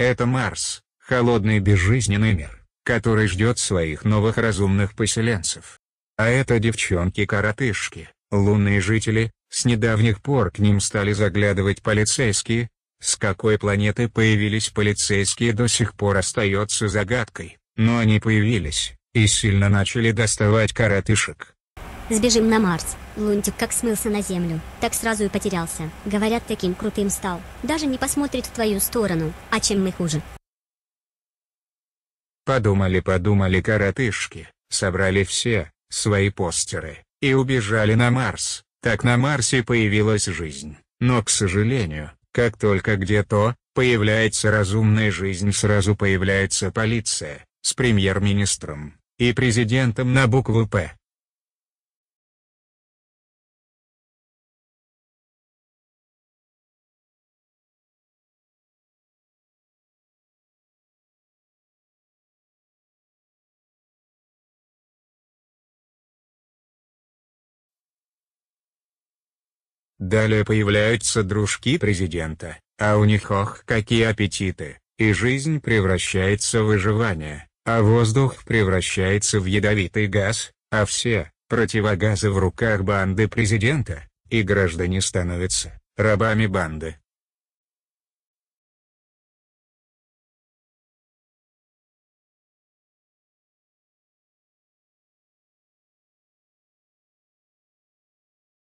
Это Марс, холодный безжизненный мир, который ждет своих новых разумных поселенцев. А это девчонки-коротышки, лунные жители, с недавних пор к ним стали заглядывать полицейские. С какой планеты появились полицейские до сих пор остается загадкой, но они появились, и сильно начали доставать коротышек. Сбежим на Марс. Лунтик как смылся на землю, так сразу и потерялся. Говорят, таким крутым стал. Даже не посмотрит в твою сторону, а чем мы хуже. Подумали-подумали коротышки, собрали все свои постеры и убежали на Марс. Так на Марсе появилась жизнь. Но, к сожалению, как только где-то появляется разумная жизнь, сразу появляется полиция с премьер-министром и президентом на букву «П». Далее появляются дружки президента, а у них ох какие аппетиты, и жизнь превращается в выживание, а воздух превращается в ядовитый газ, а все противогазы в руках банды президента, и граждане становятся рабами банды.